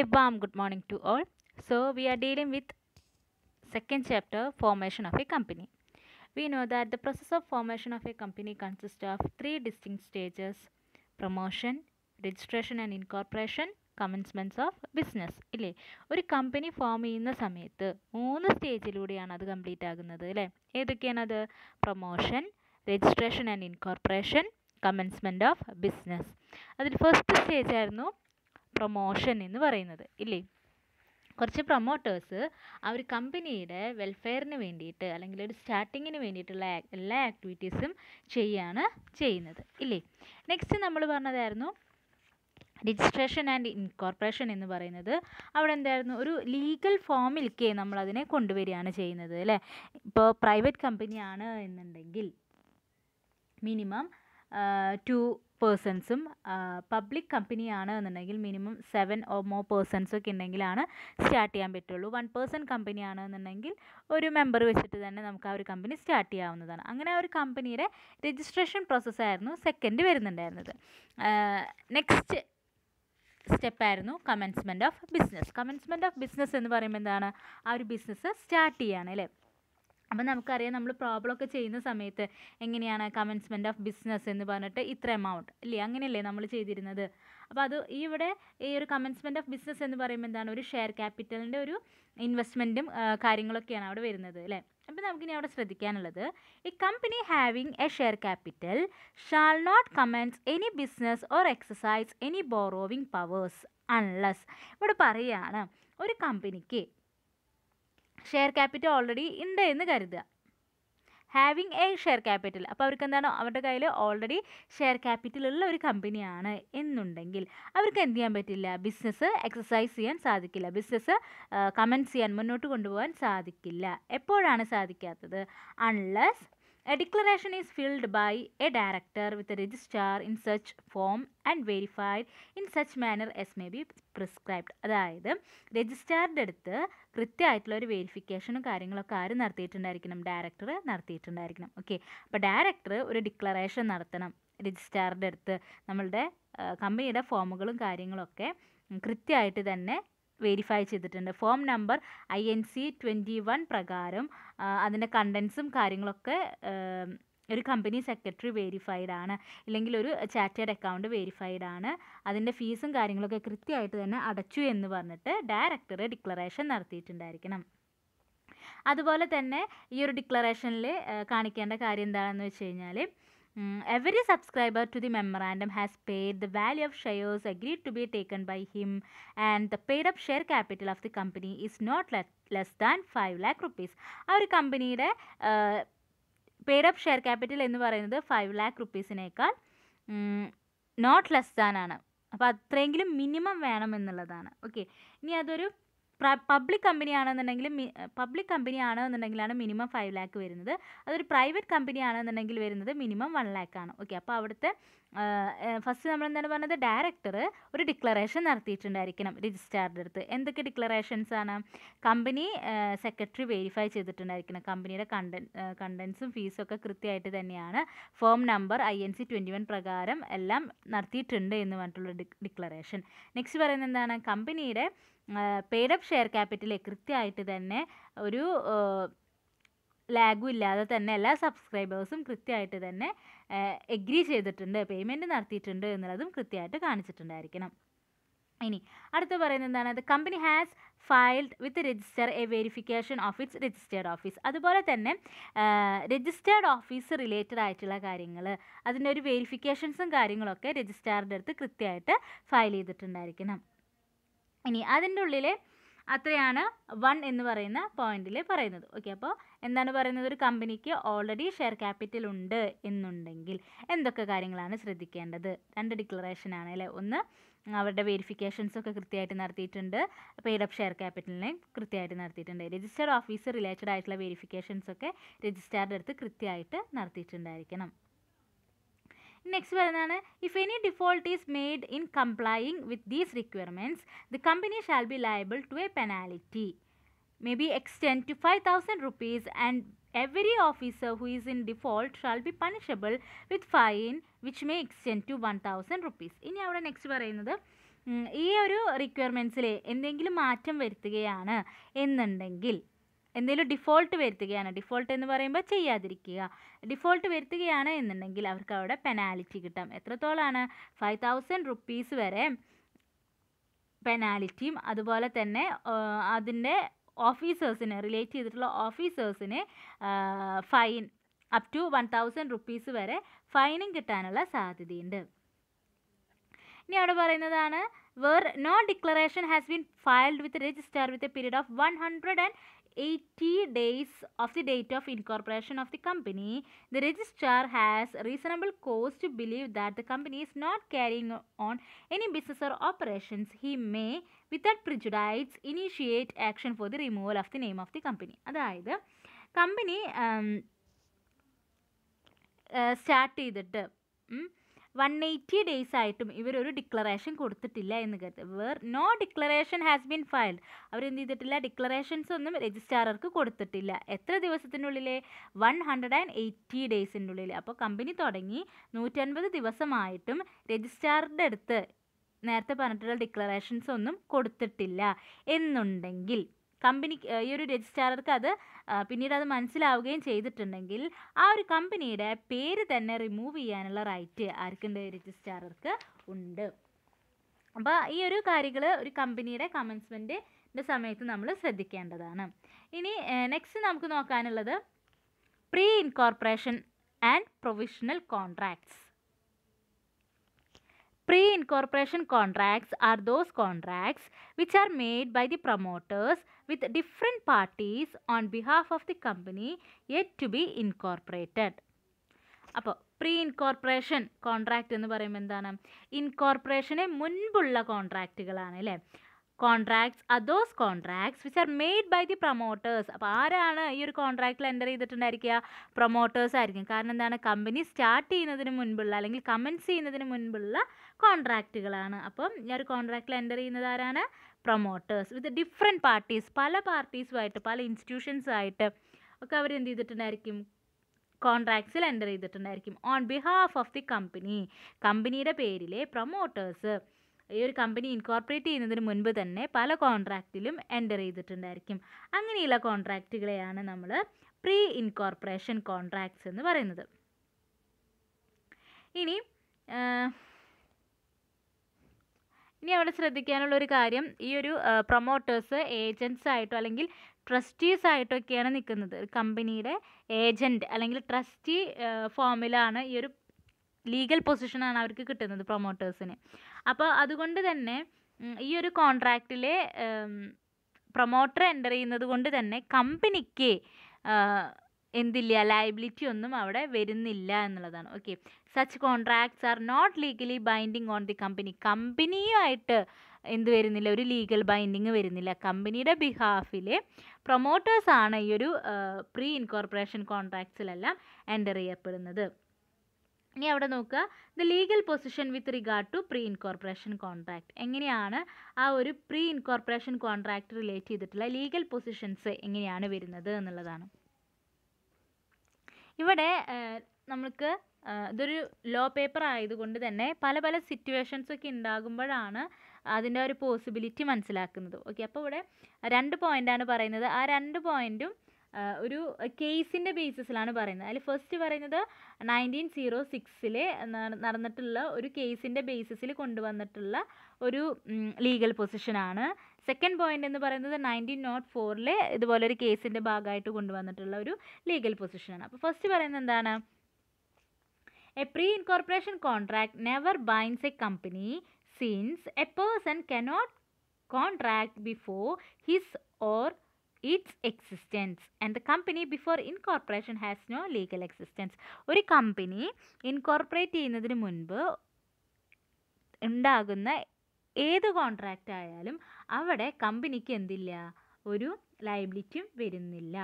A warm good morning to all. So, we are dealing with second chapter formation of a company. We know that the process of formation of a company consists of three distinct stages promotion, registration and incorporation commencements of business ഇല്ലേ ഒരു company form ചെയ്യുന്ന സമയത്ത് മൂന്ന് സ്റ്റേജിലൂടെയാണ് അത് complete ആകുന്നത് അല്ലേ ഏതൊക്കെയാണത് promotion registration and incorporation commencement of business അതിൽ ഫസ്റ്റ് സ്റ്റേജ് ആയിരുന്നു പ്രൊമോഷൻ എന്ന് പറയുന്നത് ഇല്ലേ കുറച്ച് പ്രൊമോട്ടേഴ്സ് ആ ഒരു കമ്പനിയുടെ വെൽഫെയറിന് വേണ്ടിയിട്ട് അല്ലെങ്കിൽ ഒരു സ്റ്റാർട്ടിങ്ങിന് വേണ്ടിയിട്ടുള്ള എല്ലാ ആക്ടിവിറ്റീസും ചെയ്യാണ് ചെയ്യുന്നത് ഇല്ലേ നെക്സ്റ്റ് നമ്മൾ പറഞ്ഞതായിരുന്നു രജിസ്ട്രേഷൻ ആൻഡ് ഇൻകോർപ്പറേഷൻ എന്ന് പറയുന്നത് അവിടെ എന്തായിരുന്നു ഒരു ലീഗൽ ഫോമിലേക്ക് അതിനെ കൊണ്ടുവരികയാണ് ചെയ്യുന്നത് അല്ലേ ഇപ്പോൾ പ്രൈവറ്റ് കമ്പനിയാണ് എന്നുണ്ടെങ്കിൽ മിനിമം ടു പേഴ്സൺസും പബ്ലിക് കമ്പനിയാണ് എന്നുണ്ടെങ്കിൽ minimum seven or more persons ഒക്കെ ഉണ്ടെങ്കിലാണ് സ്റ്റാർട്ട് ചെയ്യാൻ പറ്റുള്ളൂ വൺ പേഴ്സൺ കമ്പനിയാണ് എന്നുണ്ടെങ്കിൽ ഒരു മെമ്പർ വെച്ചിട്ട് തന്നെ നമുക്ക് ആ ഒരു കമ്പനി സ്റ്റാർട്ട് ചെയ്യാവുന്നതാണ് അങ്ങനെ ആ ഒരു കമ്പനിയുടെ രജിസ്ട്രേഷൻ പ്രോസസ്സായിരുന്നു സെക്കൻഡ് വരുന്നുണ്ടായിരുന്നത് നെക്സ്റ്റ് സ്റ്റെപ്പായിരുന്നു commencement of business commencement of business എന്ന് പറയുമ്പോൾ എന്താണ് ആ ഒരു ബിസിനസ് സ്റ്റാർട്ട് ചെയ്യുകയാണ് അല്ലേ അപ്പം നമുക്കറിയാം നമ്മൾ പ്രോബ്ലം ഒക്കെ ചെയ്യുന്ന സമയത്ത് എങ്ങനെയാണ് കമൻസ്മെൻ്റ് ഓഫ് ബിസിനസ് എന്ന് പറഞ്ഞിട്ട് ഇത്ര എമൗണ്ട് ഇല്ലേ അങ്ങനെയല്ലേ നമ്മൾ ചെയ്തിരുന്നത് അപ്പോൾ അത് ഈ ഇവിടെ ഈ ഒരു കമൻസ്മെൻ്റ് ഓഫ് ബിസിനസ് എന്ന് പറയുമ്പോൾ എന്താണ് ഒരു ഷെയർ ക്യാപിറ്റലിൻ്റെ ഒരു ഇൻവെസ്റ്റ്മെൻറ്റും കാര്യങ്ങളൊക്കെയാണ് അവിടെ വരുന്നത് അല്ലേ അപ്പോൾ നമുക്കിനി അവിടെ ശ്രദ്ധിക്കാനുള്ളത് ഈ company having a share capital shall not commence any business or exercise any borrowing powers unless ഇവിടെ പറയുകയാണ് ഒരു കമ്പനിക്ക് ഷെയർ ക്യാപിറ്റൽ ഓൾറെഡി ഉണ്ട് എന്ന് കരുതുക ഹാവിങ് എ ഷെയർ ക്യാപിറ്റൽ അപ്പോൾ അവർക്ക് എന്താണ് അവരുടെ കയ്യിൽ ഓൾറെഡി ഷെയർ ക്യാപിറ്റൽ ഉള്ള ഒരു കമ്പനിയാണ് എന്നുണ്ടെങ്കിൽ അവർക്ക് എന്ത് ചെയ്യാൻ പറ്റില്ല ബിസിനസ് എക്സസൈസ് ചെയ്യാൻ സാധിക്കില്ല ബിസിനസ് കമൻസ് ചെയ്യാൻ മുന്നോട്ട് കൊണ്ടുപോകാൻ സാധിക്കില്ല എപ്പോഴാണ് സാധിക്കാത്തത് unless a declaration is filed by a director with registrar in such form and verified in such manner as may be prescribed അതായത് രജിസ്ട്രാറിൻ്റെ അടുത്ത് കൃത്യമായിട്ടുള്ള ഒരു വെരിഫിക്കേഷനും കാര്യങ്ങളൊക്കെ ആര് നടത്തിയിട്ടുണ്ടായിരിക്കണം ഡയറക്ടർ നടത്തിയിട്ടുണ്ടായിരിക്കണം ഓക്കെ അപ്പോൾ ഡയറക്ടർ ഒരു ഡിക്ലറേഷൻ നടത്തണം രജിസ്ട്രാറിൻ്റെ അടുത്ത് നമ്മളുടെ കമ്പനിയുടെ ഫോമുകളും കാര്യങ്ങളൊക്കെ കൃത്യമായിട്ട് തന്നെ വെരിഫൈ ചെയ്തിട്ടുണ്ട് form number I N C twenty one പ്രകാരം അതിൻ്റെ കണ്ടൻസും കാര്യങ്ങളൊക്കെ ഒരു കമ്പനി സെക്രട്ടറി വേരിഫൈഡ് ആണ് ഇല്ലെങ്കിൽ ഒരു ചാറ്റേഡ് അക്കൗണ്ട് വേരിഫൈഡ് ആണ് അതിൻ്റെ ഫീസും കാര്യങ്ങളൊക്കെ കൃത്യമായിട്ട് തന്നെ അടച്ചു എന്ന് പറഞ്ഞിട്ട് ഡയറക്ടർ ഡിക്ലറേഷൻ നടത്തിയിട്ടുണ്ടായിരിക്കണം അതുപോലെ തന്നെ ഈ ഒരു ഡിക്ലറേഷനിൽ കാണിക്കേണ്ട കാര്യം എന്താണെന്ന് വെച്ച് കഴിഞ്ഞാൽ every subscriber to the memorandum has paid the value of shares agreed to be taken by him and the paid up share capital of the company is not le less than 5 lakh rupees ആ ഒരു കമ്പനിയുടെ പേഡ് up share capital എന്ന് പറയുന്നത് five lakh റുപ്പീസിനേക്കാൾ not less than ആണ് അപ്പോൾ അത്രയെങ്കിലും minimum വേണം എന്നുള്ളതാണ് ഓക്കെ ഇനി അതൊരു പബ്ലിക് കമ്പനി ആണെന്നുണ്ടെങ്കിൽ പബ്ലിക് കമ്പനി ആണെന്നുണ്ടെങ്കിലാണ് മിനിമം ഫൈവ് ലാക്ക് വരുന്നത് അതൊരു പ്രൈവറ്റ് കമ്പനി ആണെന്നുണ്ടെങ്കിൽ വരുന്നത് മിനിമം വൺ ലാക്ക് ആണ് ഓക്കെ അപ്പോൾ അവിടുത്തെ ഫസ്റ്റ് നമ്മൾ എന്താണ് പറഞ്ഞത് ഡയറക്ടർ ഒരു ഡിക്ലറേഷൻ നടത്തിയിട്ടുണ്ടായിരിക്കണം രജിസ്ട്രാറുടെ അടുത്ത് എന്തൊക്കെ ഡിക്ലറേഷൻസ് ആണ് കമ്പനി സെക്രട്ടറി വെരിഫൈ ചെയ്തിട്ടുണ്ടായിരിക്കണം കമ്പനിയുടെ കണ്ട കണ്ടൻസും ഫീസും ഒക്കെ കൃത്യമായിട്ട് തന്നെയാണ് form number I N C twenty one പ്രകാരം എല്ലാം നടത്തിയിട്ടുണ്ട് എന്ന് പറഞ്ഞിട്ടുള്ള ഡിക്ലറേഷൻ നെക്സ്റ്റ് പറയുന്നത് എന്താണ് കമ്പനിയുടെ പെയ്ഡ് അപ്പ് ഷെയർ ക്യാപിറ്റൽ കൃത്യമായിട്ട് തന്നെ ഒരു ലാഗും ഇല്ലാതെ തന്നെ എല്ലാ സബ്സ്ക്രൈബേഴ്സും കൃത്യമായിട്ട് തന്നെ എഗ്രി ചെയ്തിട്ടുണ്ട് പേയ്മെൻറ്റ് നടത്തിയിട്ടുണ്ട് എന്നുള്ളതും കൃത്യമായിട്ട് കാണിച്ചിട്ടുണ്ടായിരിക്കണം ഇനി അടുത്ത് പറയുന്നത് എന്താണ് അത് company has filed with register a verification of its registered office അതുപോലെ തന്നെ രജിസ്റ്റേർഡ് ഓഫീസ് റിലേറ്റഡ് ആയിട്ടുള്ള കാര്യങ്ങൾ അതിൻ്റെ ഒരു വെരിഫിക്കേഷൻസും കാര്യങ്ങളൊക്കെ രജിസ്ട്രാറുടെ അടുത്ത് കൃത്യമായിട്ട് ഫയൽ ചെയ്തിട്ടുണ്ടായിരിക്കണം ഇനി അതിൻ്റെ ഉള്ളിൽ അത്രയാണ് വൺ എന്ന് പറയുന്ന പോയിന്റിൽ പറയുന്നത് ഓക്കെ അപ്പോൾ എന്താണ് പറയുന്നത് ഒരു കമ്പനിക്ക് ഓൾറെഡി ഷെയർ ക്യാപിറ്റൽ ഉണ്ട് എന്നുണ്ടെങ്കിൽ എന്തൊക്കെ കാര്യങ്ങളാണ് ശ്രദ്ധിക്കേണ്ടത് രണ്ട് ഡിക്ലറേഷൻ ആണ് അല്ലേ ഒന്ന് അവരുടെ വെരിഫിക്കേഷൻസ് ഒക്കെ കൃത്യമായിട്ട് നടത്തിയിട്ടുണ്ട് പെയ്ഡ് അപ്പ് ഷെയർ ക്യാപിറ്റലിനെ കൃത്യമായിട്ട് നടത്തിയിട്ടുണ്ട് രജിസ്റ്റേർഡ് ഓഫീസർ റിലേറ്റഡ് ആയിട്ടുള്ള വെരിഫിക്കേഷൻസ് ഒക്കെ രജിസ്ട്രാറുടെ അടുത്ത് കൃത്യമായിട്ട് നടത്തിയിട്ടുണ്ടായിരിക്കണം നെക്സ്റ്റ് പറയുന്നതാണ് if any default is made in complying with these requirements the company shall be liable to a penalty may be extend to five thousand rupees and every officer who is in default shall be punishable with fine which may extend to one thousand rupees ഇനി അവിടെ next പറയുന്നത് ഈ ഒരു റിക്വയർമെൻറ്റ്സിൽ എന്തെങ്കിലും മാറ്റം വരുത്തുകയാണ് എന്നുണ്ടെങ്കിൽ എന്തെങ്കിലും default വരുത്തുകയാണ് default എന്ന് പറയുമ്പോൾ ചെയ്യാതിരിക്കുക ഡിഫോൾട്ട് വരുത്തുകയാണ് എന്നുണ്ടെങ്കിൽ അവർക്ക് അവിടെ പെനാലിറ്റി കിട്ടാം എത്രത്തോളമാണ് ഫൈവ് തൗസൻഡ് റുപ്പീസ് വരെ പെനാലിറ്റിയും അതുപോലെ തന്നെ അതിൻ്റെ ഓഫീസേഴ്സിന് റിലേറ്റ് ചെയ്തിട്ടുള്ള ഓഫീസേഴ്സിന് fine up to one thousand rupees വരെ ഫൈനും കിട്ടാനുള്ള സാധ്യതയുണ്ട് ഇനി അവിടെ പറയുന്നതാണ് where no declaration has been filed with register with a period of one hundred and 80 days of the date of incorporation of the company, the registrar has reasonable cause to believe that the company is not carrying on any business or operations. He may, without prejudice, initiate action for the removal of the name of the company. അതായത് company start ചെയ്തിട്ട് one eighty days ആയിട്ടും ഇവരൊരു declaration കൊടുത്തിട്ടില്ല എന്ന് കരുതുക where no declaration has been filed അവരെന്ത് ചെയ്തിട്ടില്ല declarations ഒന്നും രജിസ്ട്രാർക്ക് കൊടുത്തിട്ടില്ല എത്ര ദിവസത്തിനുള്ളിൽ വൺ ഹൺഡ്രഡ് ആൻഡ് എയ്റ്റി ഡേയ്സിൻ്റെ ഉള്ളിൽ അപ്പോൾ കമ്പനി തുടങ്ങി നൂറ്റൻപത് ദിവസമായിട്ടും രജിസ്ട്രാറുടെ അടുത്ത് നേരത്തെ പറഞ്ഞിട്ടുള്ള ഡിക്ലറേഷൻസ് ഒന്നും കൊടുത്തിട്ടില്ല എന്നുണ്ടെങ്കിൽ കമ്പനി ഈ ഒരു രജിസ്ട്രാർക്ക് അത് പിന്നീട് അത് മനസ്സിലാവുകയും ചെയ്തിട്ടുണ്ടെങ്കിൽ ആ ഒരു കമ്പനിയുടെ പേര് തന്നെ റിമൂവ് ചെയ്യാനുള്ള റൈറ്റ് ആർക്കുണ്ട് രജിസ്ട്രാർക്ക് ഉണ്ട് അപ്പോൾ ഈ ഒരു കാര്യങ്ങൾ ഒരു കമ്പനിയുടെ കമൻസ്മെൻറ്റിൻ്റെ സമയത്ത് നമ്മൾ ശ്രദ്ധിക്കേണ്ടതാണ് ഇനി നെക്സ്റ്റ് നമുക്ക് നോക്കാനുള്ളത് pre incorporation and provisional contracts pre incorporation contracts are those contracts which are made by the promoters with different parties on behalf of the company yet to be incorporated. അപ്പോൾ പ്രീ ഇൻകോർപ്പറേഷൻ കോൺട്രാക്റ്റ് എന്ന് പറയുമ്പോൾ എന്താണ് ഇൻകോർപ്പറേഷന് മുൻപുള്ള കോൺട്രാക്റ്റുകളാണ് അല്ലേ contracts those contracts which are made by the promoters അപ്പോൾ ആരാണ് ഈ ഒരു കോൺട്രാക്റ്റിൽ എൻ്റർ ചെയ്തിട്ടുണ്ടായിരിക്കുക പ്രൊമോട്ടേഴ്സ് ആയിരിക്കും കാരണം എന്താണ് കമ്പനി സ്റ്റാർട്ട് ചെയ്യുന്നതിന് മുൻപുള്ള അല്ലെങ്കിൽ കമൻസ് ചെയ്യുന്നതിന് മുൻപുള്ള കോൺട്രാക്റ്റുകളാണ് അപ്പം ഈ ഒരു കോൺട്രാക്റ്റിൽ എൻ്റർ ചെയ്യുന്നത് ആരാണ് പ്രൊമോട്ടേഴ്സ് വിത്ത് ഡിഫറെൻറ്റ് പാർട്ടീസ് പല പാർട്ടീസുമായിട്ട് പല ഇൻസ്റ്റിറ്റ്യൂഷൻസുമായിട്ട് ഒക്കെ അവർ എന്ത് ചെയ്തിട്ടുണ്ടായിരിക്കും കോൺട്രാക്ട്സിൽ എൻ്റർ ചെയ്തിട്ടുണ്ടായിരിക്കും on behalf of the company കമ്പനിയുടെ പേരിലെ പ്രൊമോട്ടേഴ്സ് ഈ ഒരു കമ്പനി ഇൻകോർപ്പറേറ്റ് ചെയ്യുന്നതിന് മുൻപ് തന്നെ പല കോൺട്രാക്റ്റിലും എൻ്റർ ചെയ്തിട്ടുണ്ടായിരിക്കും അങ്ങനെയുള്ള കോൺട്രാക്റ്റുകളെയാണ് നമ്മൾ പ്രീ ഇൻകോർപ്പറേഷൻ കോൺട്രാക്ട്സ് എന്ന് പറയുന്നത് ഇനി ഇനി അവിടെ ശ്രദ്ധിക്കാനുള്ള ഒരു കാര്യം ഈ ഒരു പ്രൊമോട്ടേഴ്സ് ഏജൻസ് ആയിട്ടോ അല്ലെങ്കിൽ ട്രസ്റ്റീസ് ആയിട്ടോ ഒക്കെയാണ് നിൽക്കുന്നത് കമ്പനിയുടെ ഏജൻറ്റ് അല്ലെങ്കിൽ ട്രസ്റ്റി ഫോമിലാണ് ഈ ഒരു ലീഗൽ പൊസിഷനാണ് അവർക്ക് കിട്ടുന്നത് പ്രൊമോട്ടേഴ്സിന് അപ്പോൾ അതുകൊണ്ട് തന്നെ ഈ ഒരു കോൺട്രാക്റ്റിലെ പ്രൊമോട്ടർ എൻ്റർ ചെയ്യുന്നത് കൊണ്ട് തന്നെ കമ്പനിക്ക് എന്തില്ല ലയബിലിറ്റി ഒന്നും അവിടെ വരുന്നില്ല എന്നുള്ളതാണ് okay such contracts are not legally binding on the company കമ്പനിയുമായിട്ട് എന്ത് വരുന്നില്ല ഒരു ലീഗൽ ബൈൻഡിങ് വരുന്നില്ല കമ്പനിയുടെ ബിഹാഫിൽ പ്രൊമോട്ടേഴ്സ് ആണ് ഈ ഒരു പ്രീ ഇൻകോർപ്പറേഷൻ കോൺട്രാക്ട്സിലെല്ലാം എൻ്റർ ചെയ്യപ്പെടുന്നത് ഇനി അവിടെ നോക്കുക the legal position with regard to pre incorporation contract എങ്ങനെയാണ് ആ ഒരു പ്രീ ഇൻകോർപ്പറേഷൻ കോൺട്രാക്ട് റിലേറ്റ് ചെയ്തിട്ടുള്ള ലീഗൽ പൊസിഷൻസ് എങ്ങനെയാണ് വരുന്നത് എന്നുള്ളതാണ് ഇവിടെ നമുക്ക് ഇതൊരു ലോ പേപ്പർ ആയതുകൊണ്ട് തന്നെ പല പല സിറ്റുവേഷൻസ് ഒക്കെ ഉണ്ടാകുമ്പോഴാണ് അതിൻ്റെ ഒരു പോസിബിലിറ്റി മനസ്സിലാക്കുന്നത് ഓക്കെ അപ്പോൾ ഇവിടെ രണ്ട് പോയിൻ്റാണ് പറയുന്നത് ആ രണ്ട് പോയിൻറ്റും ഒരു കേസിൻ്റെ ബേസിസിലാണ് പറയുന്നത് അതിൽ ഫസ്റ്റ് പറയുന്നത് നയൻറ്റീൻ സീറോ സിക്സിൽ നടന്നിട്ടുള്ള ഒരു കേസിൻ്റെ ബേസിസിൽ കൊണ്ടുവന്നിട്ടുള്ള ഒരു ലീഗൽ പൊസിഷനാണ് സെക്കൻഡ് പോയിന്റ് എന്ന് പറയുന്നത് നയൻറ്റീൻ നോട്ട് ഫോറിൽ ഇതുപോലെ ഒരു കേസിൻ്റെ ഭാഗമായിട്ട് കൊണ്ടുവന്നിട്ടുള്ള ഒരു ലീഗൽ പൊസിഷനാണ് അപ്പോൾ ഫസ്റ്റ് പറയുന്നത് എന്താണ് a pre incorporation contract never binds a company since a person cannot contract before his or its existence and the company before incorporation has no legal existence ഒരു കമ്പനി ഇൻകോർപ്പറേറ്റ് ചെയ്യുന്നതിന് മുൻപ് ഉണ്ടാകുന്ന ഏത് contract ആയാലും അവിടെ കമ്പനിക്ക് എന്തില്ല ഒരു ലയബിലിറ്റിയും വരുന്നില്ല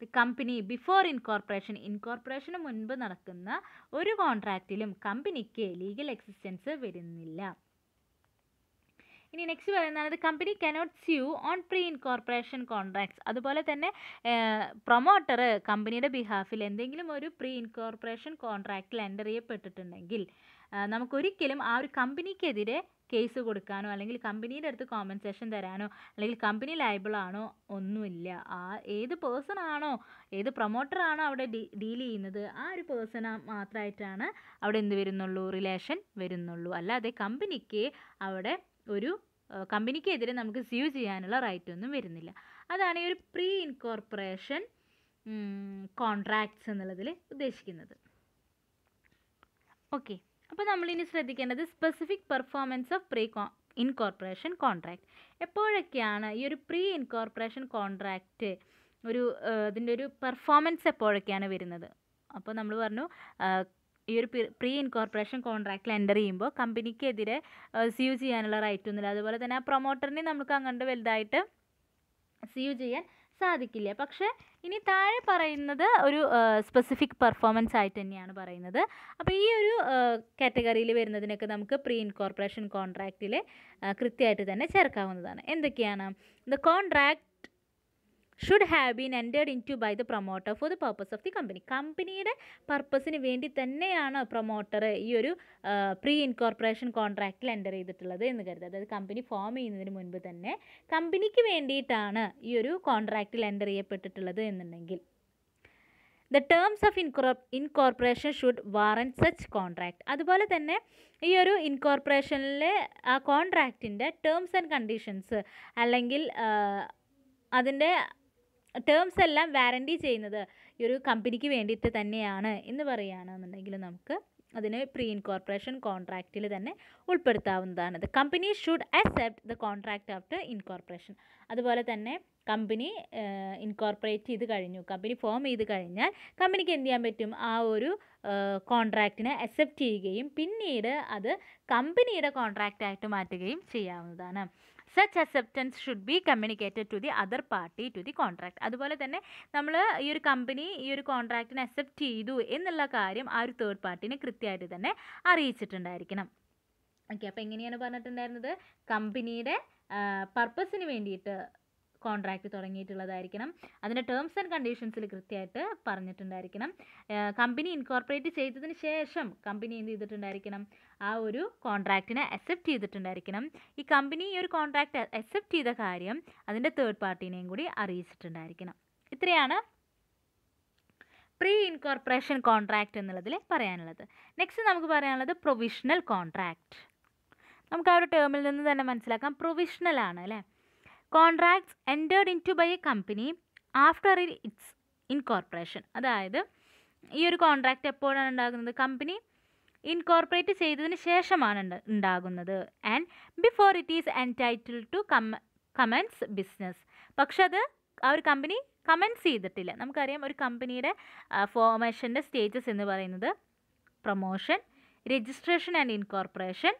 ദി കമ്പനി ബിഫോർ ഇൻകോർപ്പറേഷൻ ഇൻകോർപ്പറേഷന് മുൻപ് നടക്കുന്ന ഒരു കോൺട്രാക്റ്റിലും കമ്പനിക്ക് ലീഗൽ എക്സിസ്റ്റൻസ് വരുന്നില്ല ഇനി നെക്സ്റ്റ് പറയുന്നതാണ് the company cannot sue on pre incorporation contracts അതുപോലെ തന്നെ പ്രൊമോട്ടർ കമ്പനിയുടെ ബിഹാഫിൽ എന്തെങ്കിലും ഒരു പ്രീ ഇൻകോർപ്പറേഷൻ കോൺട്രാക്റ്റിൽ എൻ്റർ ചെയ്യപ്പെട്ടിട്ടുണ്ടെങ്കിൽ നമുക്കൊരിക്കലും ആ ഒരു കമ്പനിക്കെതിരെ കേസ് കൊടുക്കാനോ അല്ലെങ്കിൽ കമ്പനിയുടെ അടുത്ത് കോമ്പൻസേഷൻ തരാനോ അല്ലെങ്കിൽ കമ്പനി ആണോ ഒന്നുമില്ല ആ ഏത് പേഴ്സൺ ആണോ ഏത് ആണോ അവിടെ ഡീൽ ചെയ്യുന്നത് ആ ഒരു പേഴ്സണ മാത്രമായിട്ടാണ് അവിടെ എന്ത് വരുന്നുള്ളൂ റിലേഷൻ വരുന്നുള്ളൂ അല്ലാതെ കമ്പനിക്ക് അവിടെ ഒരു കമ്പനിക്കെതിരെ നമുക്ക് സീവ് ചെയ്യാനുള്ള റൈറ്റ് ഒന്നും വരുന്നില്ല അതാണ് ഈ ഒരു പ്രീ ഇൻകോർപ്പറേഷൻ കോൺട്രാക്ട്സ് എന്നുള്ളതിൽ ഉദ്ദേശിക്കുന്നത് ഓക്കെ അപ്പോൾ നമ്മളിനി ശ്രദ്ധിക്കേണ്ടത് specific performance of pre incorporation contract എപ്പോഴൊക്കെയാണ് ഈ ഒരു പ്രീ ഇൻകോർപ്പറേഷൻ കോൺട്രാക്റ്റ് ഒരു ഇതിൻ്റെ ഒരു പെർഫോമൻസ് എപ്പോഴൊക്കെയാണ് വരുന്നത് അപ്പോൾ നമ്മൾ പറഞ്ഞു ഈ ഒരു പ്രീ ഇൻകോർപ്പറേഷൻ കോൺട്രാക്റ്റിൽ എൻ്റർ ചെയ്യുമ്പോൾ കമ്പനിക്കെതിരെ സി യു ചെയ്യാനുള്ള റൈറ്റ് ഒന്നുമില്ല അതുപോലെ തന്നെ ആ പ്രൊമോട്ടറിനെ നമുക്ക് അങ്ങോട്ട് വലുതായിട്ട് സി യു ചെയ്യാൻ സാധിക്കില്ല പക്ഷേ ഇനി താഴെ പറയുന്നത് ഒരു സ്പെസിഫിക് പെർഫോമൻസ് ആയിട്ട് തന്നെയാണ് പറയുന്നത് അപ്പോൾ ഈ ഒരു കാറ്റഗറിയിൽ വരുന്നതിനൊക്കെ നമുക്ക് പ്രീ ഇൻകോർപ്പറേഷൻ കോൺട്രാക്റ്റിൽ കൃത്യമായിട്ട് തന്നെ ചേർക്കാവുന്നതാണ് എന്തൊക്കെയാണ് the contract should have been entered into by the promoter for the purpose of the company കമ്പനിയുടെ പർപ്പസിന് വേണ്ടി തന്നെയാണ് പ്രൊമോട്ടർ ഈ ഒരു പ്രീ ഇൻകോർപ്പറേഷൻ കോൺട്രാക്റ്റിൽ എൻ്റർ ചെയ്തിട്ടുള്ളത് എന്ന് കരുതുന്നത് അതായത് കമ്പനി ഫോം ചെയ്യുന്നതിന് മുൻപ് തന്നെ കമ്പനിക്ക് വേണ്ടിയിട്ടാണ് ഈ ഒരു കോൺട്രാക്റ്റിൽ എൻ്റർ ചെയ്യപ്പെട്ടിട്ടുള്ളത് എന്നുണ്ടെങ്കിൽ the terms of incor incorporation should warrant such contract അതുപോലെ തന്നെ ഈ ഒരു ഇൻകോർപ്പറേഷനിലെ ആ കോൺട്രാക്റ്റിൻ്റെ ടേംസ് ആൻഡ് കണ്ടീഷൻസ് അല്ലെങ്കിൽ അതിൻ്റെ ടേംസ് എല്ലാം വാറണ്ടി ചെയ്യുന്നത് ഈ ഒരു കമ്പനിക്ക് വേണ്ടിയിട്ട് തന്നെയാണ് എന്ന് പറയുകയാണെന്നുണ്ടെങ്കിൽ നമുക്ക് അതിന് പ്രീ ഇൻകോർപ്പറേഷൻ കോൺട്രാക്റ്റിൽ തന്നെ ഉൾപ്പെടുത്താവുന്നതാണ് the company should accept the contract after incorporation അതുപോലെ തന്നെ കമ്പനി ഇൻകോർപ്പറേറ്റ് ചെയ്ത് കഴിഞ്ഞു കമ്പനി ഫോം ചെയ്ത് കഴിഞ്ഞാൽ കമ്പനിക്ക് എന്ത് ചെയ്യാൻ പറ്റും ആ ഒരു കോൺട്രാക്റ്റിനെ അക്സെപ്റ്റ് ചെയ്യുകയും പിന്നീട് അത് കമ്പനിയുടെ കോൺട്രാക്റ്റായിട്ട് മാറ്റുകയും ചെയ്യാവുന്നതാണ് such acceptance should be communicated to the other party to the contract അതുപോലെ തന്നെ നമ്മൾ ഈ ഒരു കമ്പനി ഈ ഒരു കോൺട്രാക്റ്റിനെ അക്സെപ്റ്റ് ചെയ്തു എന്നുള്ള കാര്യം ആ ഒരു തേർഡ് പാർട്ടിനെ കൃത്യമായിട്ട് തന്നെ അറിയിച്ചിട്ടുണ്ടായിരിക്കണം ഓക്കെ അപ്പോൾ എങ്ങനെയാണ് പറഞ്ഞിട്ടുണ്ടായിരുന്നത് കമ്പനിയുടെ പർപ്പസിന് വേണ്ടിയിട്ട് കോൺട്രാക്റ്റ് തുടങ്ങിയിട്ടുള്ളതായിരിക്കണം അതിൻ്റെ ടേംസ് ആൻഡ് കണ്ടീഷൻസിൽ കൃത്യമായിട്ട് പറഞ്ഞിട്ടുണ്ടായിരിക്കണം കമ്പനി ഇൻകോർപ്പറേറ്റ് ചെയ്തതിന് ശേഷം കമ്പനി എന്ത് ചെയ്തിട്ടുണ്ടായിരിക്കണം ആ ഒരു കോൺട്രാക്റ്റിനെ അക്സെപ്റ്റ് ചെയ്തിട്ടുണ്ടായിരിക്കണം ഈ കമ്പനി ഈ ഒരു കോൺട്രാക്റ്റ് അക്സെപ്റ്റ് ചെയ്ത കാര്യം അതിൻ്റെ തേർഡ് പാർട്ടീനെയും കൂടി അറിയിച്ചിട്ടുണ്ടായിരിക്കണം ഇത്രയാണ് പ്രീ ഇൻകോർപ്പറേഷൻ കോൺട്രാക്റ്റ് എന്നുള്ളതിൽ പറയാനുള്ളത് നെക്സ്റ്റ് നമുക്ക് പറയാനുള്ളത് പ്രൊവിഷണൽ കോൺട്രാക്റ്റ് നമുക്ക് ആ ഒരു ടേമിൽ നിന്ന് തന്നെ മനസ്സിലാക്കാം പ്രൊവിഷണൽ ആണ് അല്ലേ contracts entered into by a company after its incorporation അതായത് ഈ ഒരു കോൺട്രാക്റ്റ് എപ്പോഴാണ് ഉണ്ടാകുന്നത് കമ്പനി ഇൻകോർപ്പറേറ്റ് ചെയ്തതിന് ശേഷമാണ് ഉണ്ടാകുന്നത് and before it is entitled to com commence business പക്ഷെ അത് ആ ഒരു കമ്പനി കമൻസ് ചെയ്തിട്ടില്ല നമുക്കറിയാം ഒരു കമ്പനിയുടെ ഫോർമേഷൻ്റെ സ്റ്റേജസ് എന്ന് പറയുന്നത് പ്രൊമോഷൻ രജിസ്ട്രേഷൻ ആൻഡ് ഇൻകോർപ്പറേഷൻ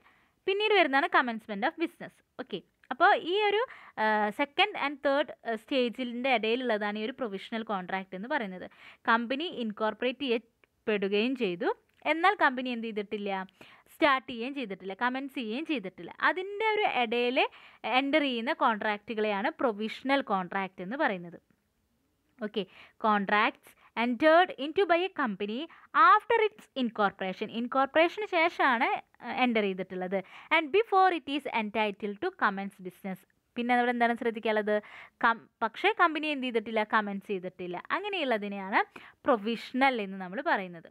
പിന്നീട് വരുന്നതാണ് കമൻസ്മെൻറ്റ് ഓഫ് ബിസിനസ് ഓക്കെ അപ്പോൾ ഈ ഒരു സെക്കൻഡ് ആൻഡ് തേർഡ് സ്റ്റേജിൻ്റെ ഇടയിലുള്ളതാണ് ഈ ഒരു പ്രൊവിഷണൽ കോൺട്രാക്റ്റ് എന്ന് പറയുന്നത് കമ്പനി ഇൻകോർപ്പറേറ്റ് ചെയ്യപ്പെടുകയും ചെയ്തു എന്നാൽ കമ്പനി എന്ത് ചെയ്തിട്ടില്ല സ്റ്റാർട്ട് ചെയ്യുകയും ചെയ്തിട്ടില്ല കമൻസ് ചെയ്യുകയും ചെയ്തിട്ടില്ല അതിൻ്റെ ഒരു ഇടയിൽ എൻ്റർ ചെയ്യുന്ന കോൺട്രാക്റ്റുകളെയാണ് പ്രൊവിഷണൽ കോൺട്രാക്റ്റ് എന്ന് പറയുന്നത് okay contracts entered into by a company after its incorporation ഇൻകോർപ്പറേഷന് ശേഷമാണ് എൻ്റർ ചെയ്തിട്ടുള്ളത് and before it is entitled to commence business പിന്നെ അവിടെ എന്താണ് ശ്രദ്ധിക്കാനുള്ളത് കം പക്ഷേ കമ്പനി എന്ത് ചെയ്തിട്ടില്ല കമൻസ് ചെയ്തിട്ടില്ല അങ്ങനെയുള്ളതിനെയാണ് പ്രൊവിഷണൽ എന്ന് നമ്മൾ പറയുന്നത്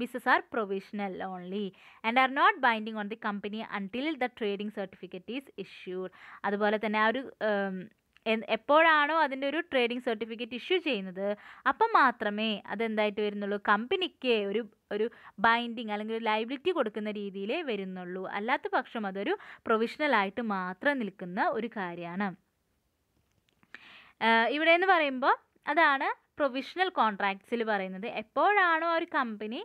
business are provisional only and are not binding on the company until the trading certificate is issued അതുപോലെ തന്നെ ആ ഒരു എപ്പോഴാണോ അതിൻ്റെ ഒരു ട്രേഡിംഗ് സർട്ടിഫിക്കറ്റ് ഇഷ്യൂ ചെയ്യുന്നത് അപ്പം മാത്രമേ അതെന്തായിട്ട് വരുന്നുള്ളൂ കമ്പനിക്ക് ഒരു ഒരു ബൈൻഡിങ് അല്ലെങ്കിൽ ഒരു ലൈബിലിറ്റി കൊടുക്കുന്ന രീതിയിലേ വരുന്നുള്ളൂ അല്ലാത്ത പക്ഷം അതൊരു പ്രൊവിഷണലായിട്ട് മാത്രം നിൽക്കുന്ന ഒരു കാര്യമാണ് ഇവിടെ എന്ന് പറയുമ്പോൾ അതാണ് പ്രൊവിഷണൽ കോൺട്രാക്ട്സിൽ പറയുന്നത് എപ്പോഴാണോ ഒരു കമ്പനി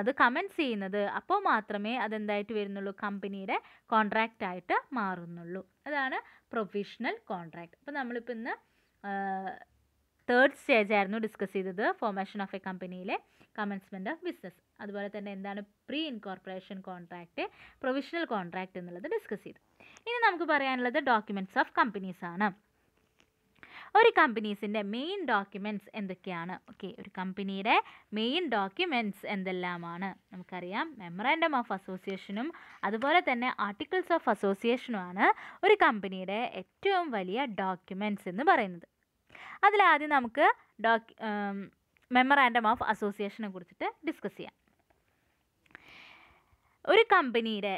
അത് കമൻസ് ചെയ്യുന്നത് അപ്പോൾ മാത്രമേ അതെന്തായിട്ട് വരുന്നുള്ളൂ കമ്പനിയുടെ കോൺട്രാക്റ്റ് ആയിട്ട് മാറുന്നുള്ളൂ അതാണ് പ്രൊവിഷണൽ കോൺട്രാക്ട് അപ്പോൾ നമ്മളിപ്പോൾ ഇന്ന് തേർഡ് സ്റ്റേജ് ആയിരുന്നു ഡിസ്കസ് ചെയ്തത് ഫോർമേഷൻ ഓഫ് എ കമ്പനിയിലെ കമൻസ്മെൻറ്റ് ഓഫ് ബിസിനസ് അതുപോലെ തന്നെ എന്താണ് pre incorporation contract provisional contract എന്നുള്ളത് ഡിസ്കസ് ചെയ്തു ഇനി നമുക്ക് പറയാനുള്ളത് ഡോക്യുമെൻറ്റ്സ് ഓഫ് കമ്പനീസ് ആണ് ഒരു കമ്പനീസിൻ്റെ മെയിൻ ഡോക്യുമെൻറ്റ്സ് എന്തൊക്കെയാണ് ഓക്കെ ഒരു കമ്പനിയുടെ മെയിൻ ഡോക്യുമെൻറ്റ്സ് എന്തെല്ലാമാണ് നമുക്കറിയാം മെമ്മറാൻഡം ഓഫ് അസോസിയേഷനും അതുപോലെ തന്നെ ആർട്ടിക്കിൾസ് ഓഫ് അസോസിയേഷനുമാണ് ഒരു കമ്പനിയുടെ ഏറ്റവും വലിയ ഡോക്യുമെൻറ്റ്സ് എന്ന് പറയുന്നത് അതിലാദ്യം നമുക്ക് ഡോക്യു മെമ്മറാൻഡം ഓഫ് അസോസിയേഷനെ കുറിച്ചിട്ട് ഡിസ്കസ് ചെയ്യാം ഒരു കമ്പനിയുടെ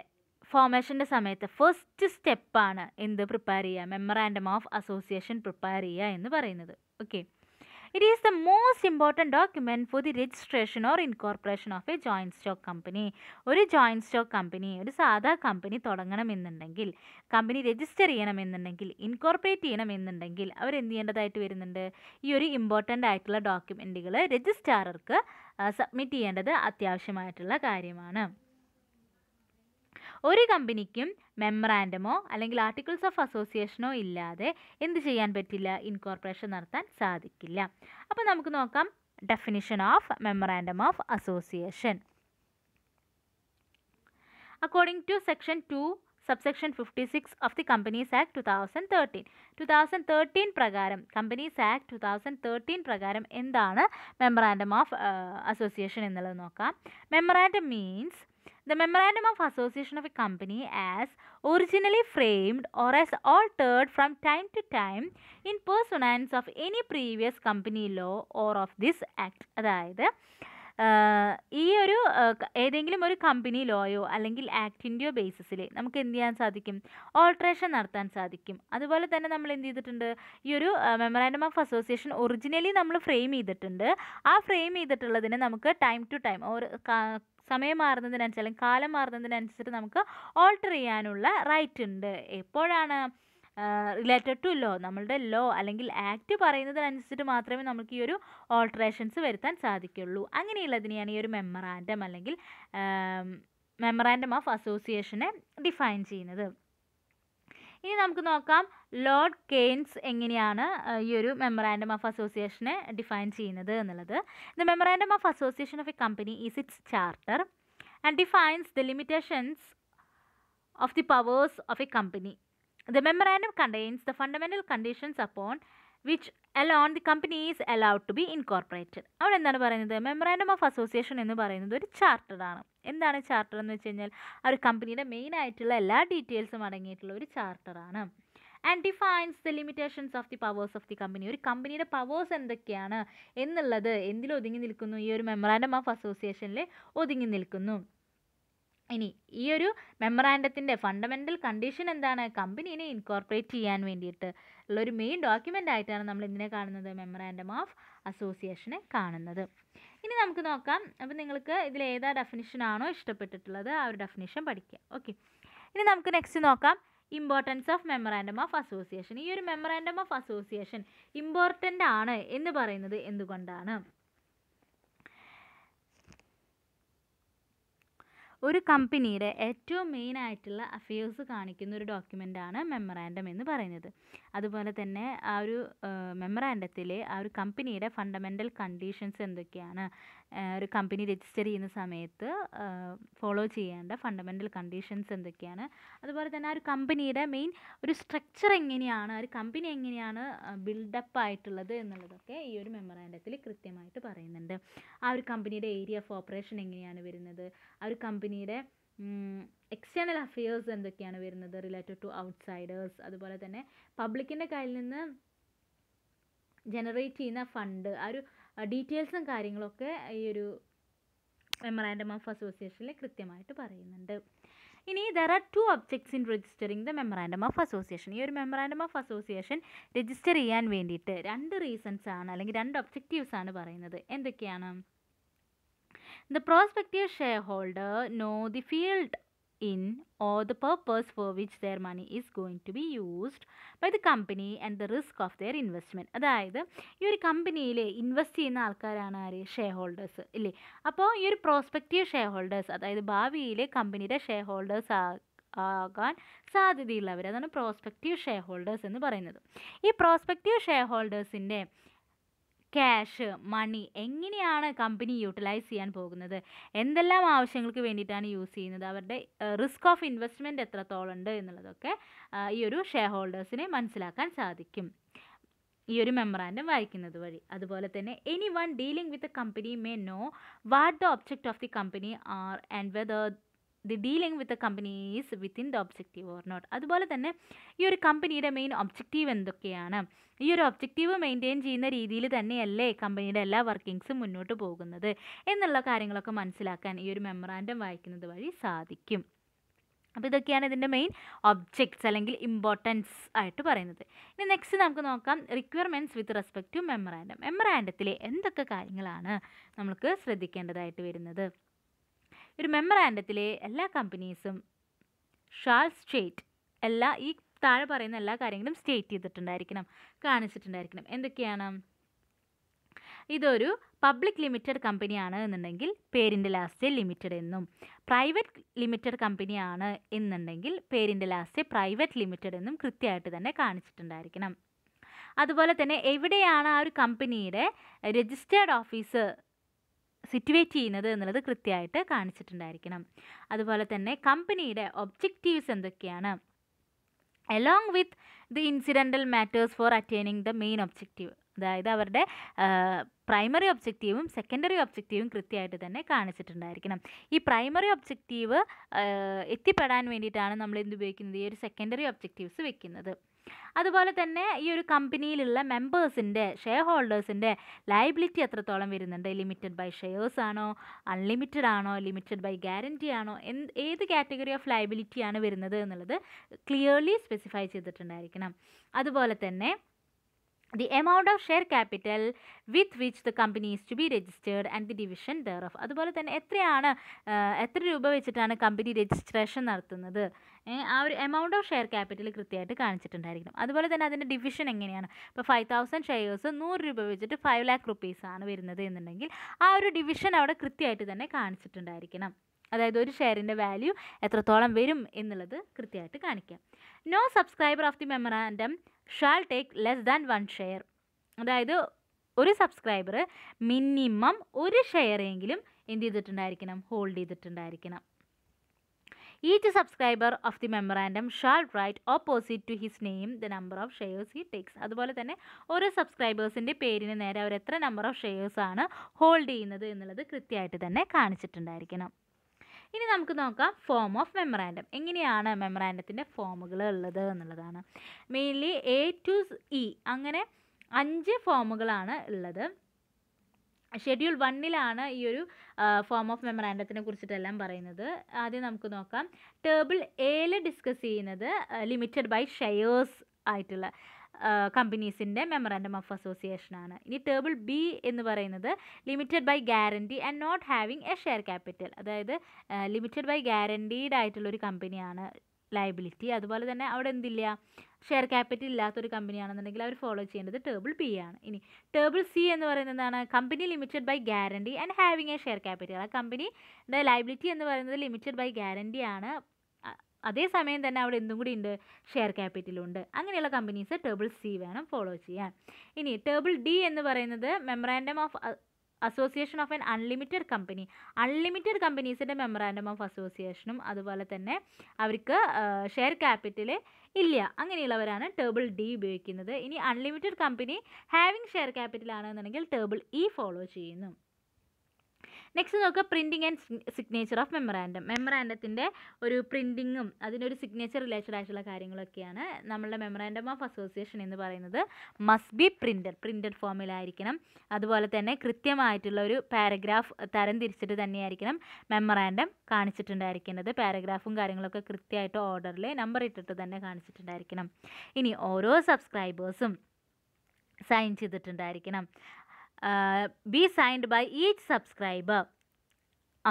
ഫോർമേഷൻ്റെ സമയത്ത് ഫസ്റ്റ് സ്റ്റെപ്പാണ് എന്ത് പ്രിപ്പയർ ചെയ്യുക മെമ്മറാൻഡം ഓഫ് അസോസിയേഷൻ പ്രിപ്പയർ ചെയ്യുക എന്ന് പറയുന്നത് okay it is the most important document for the registration or incorporation of a joint stock company ഒരു ജോയിൻറ്റ് സ്റ്റോക്ക് കമ്പനി ഒരു സാധാ കമ്പനി തുടങ്ങണമെന്നുണ്ടെങ്കിൽ കമ്പനി രജിസ്റ്റർ ചെയ്യണമെന്നുണ്ടെങ്കിൽ ഇൻകോർപ്പറേറ്റ് ചെയ്യണമെന്നുണ്ടെങ്കിൽ എന്ത് ചെയ്യേണ്ടതായിട്ട് വരുന്നുണ്ട് ഈ ഒരു ഇമ്പോർട്ടൻ്റ് ആയിട്ടുള്ള ഡോക്യുമെൻറ്റുകൾ രജിസ്ട്രാർക്ക് സബ്മിറ്റ് ചെയ്യേണ്ടത് അത്യാവശ്യമായിട്ടുള്ള കാര്യമാണ് ഒരു കമ്പനിക്കും മെമ്മറാൻഡമോ അല്ലെങ്കിൽ ആർട്ടിക്കിൾസ് ഓഫ് അസോസിയേഷനോ ഇല്ലാതെ എന്ത് ചെയ്യാൻ പറ്റില്ല ഇൻകോർപ്പറേഷൻ നടത്താൻ സാധിക്കില്ല അപ്പോൾ നമുക്ക് നോക്കാം definition of memorandum of association according to section two subsection fifty six of the companies act two thousand thirteen two thousand thirteen പ്രകാരം companies act two thousand thirteen പ്രകാരം എന്താണ് മെമ്മറാൻഡം ഓഫ് അസോസിയേഷൻ എന്നുള്ളത് നോക്കാം memorandum means The memorandum of association of a company as originally framed or as altered from time to time in pursuance of any previous company law or of this act അതായത് ഈ ഒരു ഏതെങ്കിലും ഒരു company ലോയോ അല്ലെങ്കിൽ ആക്ടിൻ്റെയോ ബേസിസിൽ നമുക്ക് എന്ത് ചെയ്യാൻ സാധിക്കും ഓൾട്രേഷൻ നടത്താൻ സാധിക്കും അതുപോലെ തന്നെ നമ്മൾ എന്ത് ചെയ്തിട്ടുണ്ട് ഈ ഒരു മെമ്മറാൻഡം ഓഫ് അസോസിയേഷൻ ഒറിജിനലി നമ്മൾ ഫ്രെയിം ചെയ്തിട്ടുണ്ട് ആ ഫ്രെയിം ചെയ്തിട്ടുള്ളതിന് നമുക്ക് ടൈം ടു ടൈം ഓരോ സമയം മാറുന്നതിനനുസരിച്ച് കാലം മാറുന്നതിനനുസരിച്ച് നമുക്ക് ഓൾട്ടർ ചെയ്യാനുള്ള റൈറ്റ് ഉണ്ട് എപ്പോഴാണ് റിലേറ്റഡ് ടു ലോ നമ്മളുടെ ലോ അല്ലെങ്കിൽ ആക്ട് പറയുന്നതിനനുസരിച്ച് മാത്രമേ നമുക്ക് ഈ ഒരു ഓൾട്ടറേഷൻസ് വരുത്താൻ സാധിക്കുള്ളൂ അങ്ങനെയുള്ളതിനെയാണ് ഈ ഒരു മെമ്മറാൻഡം അല്ലെങ്കിൽ മെമ്മറാൻഡം ഓഫ് അസോസിയേഷനെ ഡിഫൈൻ ചെയ്യുന്നത് ഇനി നമുക്ക് നോക്കാം ലോർഡ് കെയ്ൻസ് എങ്ങനെയാണ് ഈ ഒരു മെമ്മറാൻഡം ഓഫ് അസോസിയേഷനെ ഡിഫൈൻ ചെയ്യുന്നത് എന്നുള്ളത് the memorandum of association of a company is its charter and defines the limitations of the powers of a company the memorandum contains the fundamental conditions upon which alone the company is allowed to be incorporated അവിടെ എന്താണ് പറയുന്നത് memorandum of association എന്ന് പറയുന്നത് ഒരു ചാർട്ടറാണ് എന്താണ് charter എന്ന് വെച്ച് കഴിഞ്ഞാൽ ആ ഒരു കമ്പനിയുടെ മെയിൻ ആയിട്ടുള്ള എല്ലാ ഡീറ്റെയിൽസും അടങ്ങിയിട്ടുള്ള ഒരു ചാർട്ടറാണ് and defines the limitations of the powers of the company ഒരു കമ്പനിയുടെ പവേഴ്സ് എന്തൊക്കെയാണ് എന്നുള്ളത് എന്തിലൊതുങ്ങി ഒതുങ്ങി നിൽക്കുന്നു ഈ ഒരു മെമ്മറാൻഡം ഓഫ് അസോസിയേഷനിൽ ഒതുങ്ങി നിൽക്കുന്നു ഇനി ഈ ഒരു മെമ്മറാൻഡത്തിൻ്റെ ഫണ്ടമെൻ്റൽ കണ്ടീഷൻ എന്താണ് കമ്പനീനെ ഇൻകോർപ്പറേറ്റ് ചെയ്യാൻ വേണ്ടിയിട്ട് ഉള്ളൊരു മെയിൻ ഡോക്യുമെൻ്റ് ആയിട്ടാണ് നമ്മൾ ഇതിനെ കാണുന്നത് മെമ്മറാൻഡം ഓഫ് അസോസിയേഷനെ കാണുന്നത് ഇനി നമുക്ക് നോക്കാം അപ്പോൾ നിങ്ങൾക്ക് ഇതിൽ ഏതാ ഡെഫിനിഷനാണോ ഇഷ്ടപ്പെട്ടിട്ടുള്ളത് ആ ഒരു ഡെഫിനിഷൻ പഠിക്കുക ഓക്കെ ഇനി നമുക്ക് നെക്സ്റ്റ് നോക്കാം importance of memorandum of association ഈ ഒരു മെമ്മറാൻഡം ഓഫ് അസോസിയേഷൻ ഇമ്പോർട്ടൻ്റ് ആണ് എന്ന് പറയുന്നത് എന്തുകൊണ്ടാണ് ഒരു കമ്പനിയുടെ ഏറ്റവും മെയിൻ ആയിട്ടുള്ള അഫയേഴ്സ് കാണിക്കുന്ന ഒരു ഡോക്യുമെൻ്റാണ് മെമ്മറാൻഡം എന്ന് പറയുന്നത് അതുപോലെ തന്നെ ആ ഒരു മെമ്മറാൻഡത്തിലെ ആ ഒരു കമ്പനിയുടെ ഫണ്ടമെൻ്റൽ കണ്ടീഷൻസ് എന്തൊക്കെയാണ് ഒരു കമ്പനി രജിസ്റ്റർ ചെയ്യുന്ന സമയത്ത് ഫോളോ ചെയ്യേണ്ട ഫണ്ടമെൻ്റൽ കണ്ടീഷൻസ് എന്തൊക്കെയാണ് അതുപോലെ തന്നെ ആ ഒരു കമ്പനിയുടെ മെയിൻ ഒരു സ്ട്രക്ചർ എങ്ങനെയാണ് ആ ഒരു കമ്പനി എങ്ങനെയാണ് ബിൽഡപ്പ് ആയിട്ടുള്ളത് എന്നുള്ളതൊക്കെ ഈ ഒരു മെമ്മറാൻഡത്തിൽ കൃത്യമായിട്ട് പറയുന്നുണ്ട് ആ ഒരു കമ്പനിയുടെ ഏരിയ ഓഫ് ഓപ്പറേഷൻ എങ്ങനെയാണ് വരുന്നത് ആ ഒരു കമ്പനിയുടെ എക്സ്റ്റേണൽ അഫയേഴ്സ് എന്തൊക്കെയാണ് വരുന്നത് റിലേറ്റഡ് ടു ഔട്ട്സൈഡേഴ്സ് അതുപോലെ തന്നെ പബ്ലിക്കിൻ്റെ കയ്യിൽ നിന്ന് ജനറേറ്റ് ചെയ്യുന്ന ഫണ്ട് ആ ഒരു ഡീറ്റെയിൽസും കാര്യങ്ങളൊക്കെ ഈ ഒരു മെമ്മറാൻഡം ഓഫ് അസോസിയേഷനിൽ കൃത്യമായിട്ട് പറയുന്നുണ്ട് ഇനി there are two objects in registering the memorandum of association ഈ ഒരു മെമ്മറാൻഡം ഓഫ് അസോസിയേഷൻ രജിസ്റ്റർ ചെയ്യാൻ വേണ്ടിയിട്ട് രണ്ട് റീസൺസ് ആണ് അല്ലെങ്കിൽ രണ്ട് ഒബ്ജക്റ്റീവ്സ് ആണ് പറയുന്നത് എന്തൊക്കെയാണ് the prospective shareholder know the field in or the purpose for which their money is going to be used by the company and the risk of their investment അതായത് ഈ ഒരു കമ്പനിയിൽ ഇൻവെസ്റ്റ് ചെയ്യുന്ന ആൾക്കാരാണ് ആര് ഷെയർ ഹോൾഡേഴ്സ് ഇല്ലേ അപ്പോൾ ഈ ഒരു പ്രോസ്പെക്റ്റീവ് ഷെയർ ഹോൾഡേഴ്സ് അതായത് ഭാവിയിൽ കമ്പനിയുടെ ഷെയർ ഹോൾഡേഴ്സ് ആകാൻ സാധ്യതയുള്ളവർ അതാണ് പ്രോസ്പെക്റ്റീവ് ഷെയർ ഹോൾഡേഴ്സ് എന്ന് പറയുന്നത് ഈ പ്രോസ്പെക്റ്റീവ് ഷെയർ ഹോൾഡേഴ്സിൻ്റെ ക്യാഷ് മണി എങ്ങനെയാണ് കമ്പനി യൂട്ടിലൈസ് ചെയ്യാൻ പോകുന്നത് എന്തെല്ലാം ആവശ്യങ്ങൾക്ക് വേണ്ടിയിട്ടാണ് യൂസ് ചെയ്യുന്നത് അവരുടെ റിസ്ക് ഓഫ് ഇൻവെസ്റ്റ്മെൻറ്റ് എത്രത്തോളം ഉണ്ട് എന്നുള്ളതൊക്കെ ഈ ഒരു ഷെയർ ഹോൾഡേഴ്സിനെ മനസ്സിലാക്കാൻ സാധിക്കും ഈ ഒരു മെമ്മറാൻഡം വായിക്കുന്നത് വഴി അതുപോലെ തന്നെ anyone dealing with a company may know what the object of the company are and whether the dealing with the companies within the objective or not അതുപോലെ തന്നെ ഈ ഒരു കമ്പനിയുടെ മെയിൻ ഒബ്ജക്റ്റീവ് എന്തൊക്കെയാണ് ഈ ഒരു ഒബ്ജക്റ്റീവ് മെയിൻറ്റെയിൻ ചെയ്യുന്ന രീതിയിൽ തന്നെയല്ലേ കമ്പനിയുടെ എല്ലാ വർക്കിങ്സും മുന്നോട്ട് പോകുന്നത് എന്നുള്ള കാര്യങ്ങളൊക്കെ മനസ്സിലാക്കാൻ ഈ ഒരു മെമ്മറാൻഡം വായിക്കുന്നത് വഴി സാധിക്കും അപ്പോൾ ഇതൊക്കെയാണ് ഇതിൻ്റെ മെയിൻ ഒബ്ജക്ട്സ് അല്ലെങ്കിൽ ഇമ്പോർട്ടൻസ് ആയിട്ട് പറയുന്നത് ഇനി നെക്സ്റ്റ് നമുക്ക് നോക്കാം requirements with respect to memorandum മെമ്മറാൻഡത്തിലെ എന്തൊക്കെ കാര്യങ്ങളാണ് നമുക്ക് ശ്രദ്ധിക്കേണ്ടതായിട്ട് വരുന്നത് ഒരു മെമ്മറാൻഡത്തിലെ എല്ലാ കമ്പനീസും ഷാൾ സ്റ്റേറ്റ് എല്ലാ ഈ താഴെ പറയുന്ന എല്ലാ കാര്യങ്ങളും സ്റ്റേറ്റ് ചെയ്തിട്ടുണ്ടായിരിക്കണം കാണിച്ചിട്ടുണ്ടായിരിക്കണം എന്തൊക്കെയാണ് ഇതൊരു പബ്ലിക് ലിമിറ്റഡ് കമ്പനിയാണ് എന്നുണ്ടെങ്കിൽ പേരിൻ്റെ ലാസ്റ്റ് ലിമിറ്റഡ് എന്നും പ്രൈവറ്റ് ലിമിറ്റഡ് കമ്പനിയാണ് എന്നുണ്ടെങ്കിൽ പേരിൻ്റെ ലാസ്റ്റ് പ്രൈവറ്റ് ലിമിറ്റഡ് എന്നും കൃത്യമായിട്ട് തന്നെ കാണിച്ചിട്ടുണ്ടായിരിക്കണം അതുപോലെ തന്നെ എവിടെയാണ് ആ ഒരു കമ്പനിയുടെ രജിസ്റ്റേർഡ് ഓഫീസ് സിറ്റുവേറ്റ് ചെയ്യുന്നത് എന്നുള്ളത് കൃത്യമായിട്ട് കാണിച്ചിട്ടുണ്ടായിരിക്കണം അതുപോലെ തന്നെ കമ്പനിയുടെ ഒബ്ജക്റ്റീവ്സ് എന്തൊക്കെയാണ് along with the incidental matters for attaining the main objective അതായത് അവരുടെ പ്രൈമറി ഒബ്ജക്റ്റീവും സെക്കൻഡറി ഒബ്ജക്റ്റീവും കൃത്യമായിട്ട് തന്നെ കാണിച്ചിട്ടുണ്ടായിരിക്കണം ഈ പ്രൈമറി ഒബ്ജക്റ്റീവ് എത്തിപ്പെടാൻ വേണ്ടിയിട്ടാണ് നമ്മൾ എന്ത് ഉപയോഗിക്കുന്നത് ഈ ഒരു സെക്കൻഡറി ഒബ്ജക്റ്റീവ്സ് വെക്കുന്നത് അതുപോലെ തന്നെ ഈ ഒരു കമ്പനിയിലുള്ള മെമ്പേഴ്സിൻ്റെ ഷെയർ ഹോൾഡേഴ്സിൻ്റെ ലയബിലിറ്റി എത്രത്തോളം വരുന്നുണ്ട് ലിമിറ്റഡ് ബൈ ഷെയർസ് ആണോ അൺലിമിറ്റഡ് ആണോ ലിമിറ്റഡ് ബൈ ഗ്യാരൻറ്റി ആണോ എന്ത് ഏത് കാറ്റഗറി ഓഫ് ആണ് വരുന്നത് എന്നുള്ളത് ക്ലിയർലി സ്പെസിഫൈ ചെയ്തിട്ടുണ്ടായിരിക്കണം അതുപോലെ തന്നെ the amount of share capital with which the company is to be registered and the division thereof അതുപോലെ തന്നെ എത്രയാണ് എത്ര രൂപ വെച്ചിട്ടാണ് കമ്പനി രജിസ്ട്രേഷൻ നടത്തുന്നത് ആ ഒരു എമൗണ്ട് ഓഫ് ഷെയർ ക്യാപിറ്റൽ കൃത്യമായിട്ട് കാണിച്ചിട്ടുണ്ടായിരിക്കണം അതുപോലെ തന്നെ അതിൻ്റെ ഡിവിഷൻ എങ്ങനെയാണ് ഇപ്പോൾ ഫൈവ് തൗസൻഡ് ഷെയർസ് നൂറ് രൂപ വെച്ചിട്ട് ഫൈവ് ലാക്ക് റുപ്പീസാണ് വരുന്നത് എന്നുണ്ടെങ്കിൽ ആ ഒരു ഡിവിഷൻ അവിടെ കൃത്യമായിട്ട് തന്നെ കാണിച്ചിട്ടുണ്ടായിരിക്കണം അതായത് ഒരു ഷെയറിൻ്റെ വാല്യൂ എത്രത്തോളം വരും എന്നുള്ളത് കൃത്യമായിട്ട് കാണിക്കാം no subscriber of the memorandum shall take less than one share അതായത് ഒരു സബ്സ്ക്രൈബർ മിനിമം ഒരു ഷെയറെങ്കിലും എന്ത് ചെയ്തിട്ടുണ്ടായിരിക്കണം ഹോൾഡ് ചെയ്തിട്ടുണ്ടായിരിക്കണം each subscriber of the memorandum shall write opposite to his name the number of shares he takes അതുപോലെ തന്നെ ഓരോ സബ്സ്ക്രൈബേഴ്സിൻ്റെ പേരിന് നേരെ അവർ എത്ര നമ്പർ ഓഫ് ഷെയർസ് ആണ് ഹോൾഡ് ചെയ്യുന്നത് എന്നുള്ളത് കൃത്യമായിട്ട് തന്നെ കാണിച്ചിട്ടുണ്ടായിരിക്കണം ഇനി നമുക്ക് നോക്കാം ഫോം ഓഫ് മെമ്മറാൻഡം എങ്ങനെയാണ് മെമ്മറാൻഡത്തിൻ്റെ ഫോമുകൾ ഉള്ളത് എന്നുള്ളതാണ് മെയിൻലി എ ടു ഇ അങ്ങനെ അഞ്ച് ഫോമുകളാണ് ഉള്ളത് ഷെഡ്യൂൾ വണ്ണിലാണ് ഈ ഒരു ഫോം ഓഫ് മെമ്മറാൻഡത്തിനെ കുറിച്ചിട്ടെല്ലാം പറയുന്നത് ആദ്യം നമുക്ക് നോക്കാം ടേബിൾ എയിൽ ഡിസ്കസ് ചെയ്യുന്നത് ലിമിറ്റഡ് ബൈ ഷെയേഴ്സ് ആയിട്ടുള്ള കമ്പനീസിൻ്റെ മെമ്മറാൻഡം ഓഫ് അസോസിയേഷനാണ് ഇനി ടേബിൾ ബി എന്ന് പറയുന്നത് limited by guarantee and not having a share capital അതായത് ലിമിറ്റഡ് ബൈ ഗ്യാരണ്ടീഡ് ആയിട്ടുള്ളൊരു കമ്പനിയാണ് ലയബിലിറ്റി അതുപോലെ തന്നെ അവിടെ എന്തില്ല ഷെയർ ക്യാപിറ്റൽ ഇല്ലാത്തൊരു കമ്പനിയാണെന്നുണ്ടെങ്കിൽ അവർ ഫോളോ ചെയ്യേണ്ടത് ടേബിൾ ബി ആണ് ഇനി ടേബിൾ സി എന്ന് പറയുന്നത് എന്താണ് company limited by guarantee and having a share capital ആ കമ്പനിയുടെ ലയബിലിറ്റി എന്ന് പറയുന്നത് ലിമിറ്റഡ് ബൈ ഗ്യാരണ്ടി ആണ് അതേസമയം തന്നെ അവിടെ എന്തും കൂടി ഉണ്ട് ഷെയർ ക്യാപിറ്റലുണ്ട് അങ്ങനെയുള്ള കമ്പനീസ് ടേബിൾ സി വേണം ഫോളോ ചെയ്യാൻ ഇനി ടേബിൾ ഡി എന്ന് പറയുന്നത് memorandum of association of an unlimited company unlimited കമ്പനീസിൻ്റെ മെമ്മറാൻഡം ഓഫ് അസോസിയേഷനും അതുപോലെ തന്നെ അവർക്ക് ഷെയർ ക്യാപിറ്റൽ ഇല്ല അങ്ങനെയുള്ളവരാണ് ടേബിൾ ഡി ഉപയോഗിക്കുന്നത് ഇനി unlimited company having share capital ആണെന്നുണ്ടെങ്കിൽ ടേബിൾ ഇ ഫോളോ ചെയ്യുന്നു നെക്സ്റ്റ് നോക്കുക printing and signature of memorandum മെമ്മറാൻഡത്തിൻ്റെ ഒരു പ്രിൻറ്റിങ്ങും അതിനൊരു സിഗ്നേച്ചർ റിലേറ്റഡ് ആയിട്ടുള്ള കാര്യങ്ങളൊക്കെയാണ് നമ്മളുടെ മെമ്മറാൻഡം ഓഫ് അസോസിയേഷൻ എന്ന് പറയുന്നത് മസ്റ്റ് ബി പ്രിൻറ്റഡ് പ്രിൻറ്റഡ് ഫോമിലായിരിക്കണം അതുപോലെ തന്നെ കൃത്യമായിട്ടുള്ള ഒരു പാരഗ്രാഫ് തരം തിരിച്ചിട്ട് തന്നെയായിരിക്കണം മെമ്മറാൻഡം കാണിച്ചിട്ടുണ്ടായിരിക്കേണ്ടത് പാരഗ്രാഫും കാര്യങ്ങളൊക്കെ കൃത്യമായിട്ട് ഓർഡറിൽ നമ്പർ ഇട്ടിട്ട് തന്നെ കാണിച്ചിട്ടുണ്ടായിരിക്കണം ഇനി ഓരോ സബ്സ്ക്രൈബേഴ്സും സൈൻ ചെയ്തിട്ടുണ്ടായിരിക്കണം be signed by each subscriber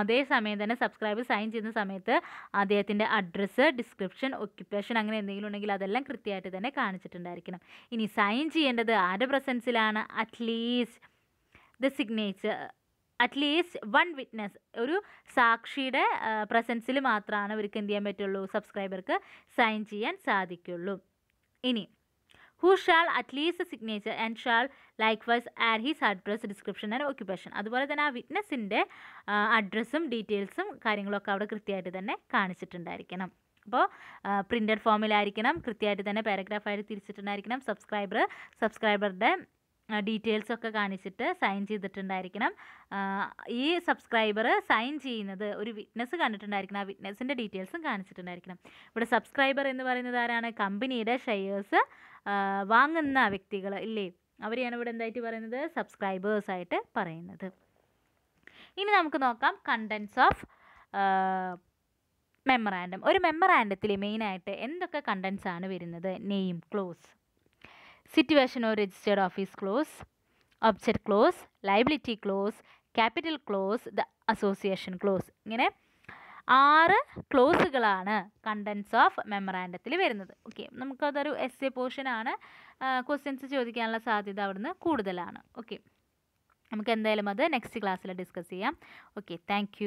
അതേ സമയം തന്നെ സബ്സ്ക്രൈബർ സൈൻ ചെയ്യുന്ന സമയത്ത് അദ്ദേഹത്തിൻ്റെ അഡ്രസ്സ് ഡിസ്ക്രിപ്ഷൻ ഒക്യുപ്പേഷൻ അങ്ങനെ എന്തെങ്കിലും ഉണ്ടെങ്കിൽ അതെല്ലാം കൃത്യമായിട്ട് തന്നെ കാണിച്ചിട്ടുണ്ടായിരിക്കണം ഇനി സൈൻ ചെയ്യേണ്ടത് ആരുടെ പ്രസൻസിലാണ് at least the signature at least one witness ഒരു സാക്ഷിയുടെ പ്രസൻസിൽ മാത്രമാണ് അവർക്ക് എന്ത് ചെയ്യാൻ പറ്റുള്ളൂ സബ്സ്ക്രൈബർക്ക് സൈൻ ചെയ്യാൻ സാധിക്കുള്ളൂ ഇനി who shall at least signature and shall likewise add his address description and occupation അതുപോലെ തന്നെ ആ വിറ്റ്നസിൻ്റെ അഡ്രസ്സും ഡീറ്റെയിൽസും കാര്യങ്ങളൊക്കെ അവിടെ കൃത്യമായിട്ട് തന്നെ കാണിച്ചിട്ടുണ്ടായിരിക്കണം അപ്പോൾ പ്രിൻറ്റഡ് ഫോമിലായിരിക്കണം കൃത്യമായിട്ട് തന്നെ പാരഗ്രാഫായിട്ട് തിരിച്ചിട്ടുണ്ടായിരിക്കണം സബ്സ്ക്രൈബർ സബ്സ്ക്രൈബറുടെ ഡീറ്റെയിൽസൊക്കെ കാണിച്ചിട്ട് സൈൻ ചെയ്തിട്ടുണ്ടായിരിക്കണം ഈ സബ്സ്ക്രൈബർ സൈൻ ചെയ്യുന്നത് ഒരു വിറ്റ്നസ് കണ്ടിട്ടുണ്ടായിരിക്കണം ആ വിറ്റ്നസിൻ്റെ ഡീറ്റെയിൽസും കാണിച്ചിട്ടുണ്ടായിരിക്കണം ഇവിടെ സബ്സ്ക്രൈബർ എന്ന് പറയുന്നത് ആരാണ് കമ്പനിയുടെ ഷെയേഴ്സ് വാങ്ങുന്ന വ്യക്തികൾ ഇല്ലേ അവരെയാണ് ഇവിടെ എന്തായിട്ട് പറയുന്നത് സബ്സ്ക്രൈബേഴ്സ് ആയിട്ട് പറയുന്നത് ഇനി നമുക്ക് നോക്കാം കണ്ടൻസ് ഓഫ് മെമ്മറാൻഡം ഒരു മെമ്മറാൻഡത്തിൽ മെയിനായിട്ട് എന്തൊക്കെ കണ്ടൻസ് ആണ് വരുന്നത് name clause situation or registered office clause object clause liability clause capital clause the association clause ഇങ്ങനെ ആറ് ക്ലോസുകളാണ് കണ്ടൻസ് ഓഫ് മെമ്മറാൻഡത്തിൽ വരുന്നത് ഓക്കെ നമുക്കതൊരു എസ് എ പോർഷനാണ് ക്വസ്റ്റ്യൻസ് ചോദിക്കാനുള്ള സാധ്യത അവിടുന്ന് കൂടുതലാണ് ഓക്കെ നമുക്ക് എന്തായാലും അത് നെക്സ്റ്റ് ക്ലാസ്സിൽ ഡിസ്കസ് ചെയ്യാം ഓക്കെ താങ്ക്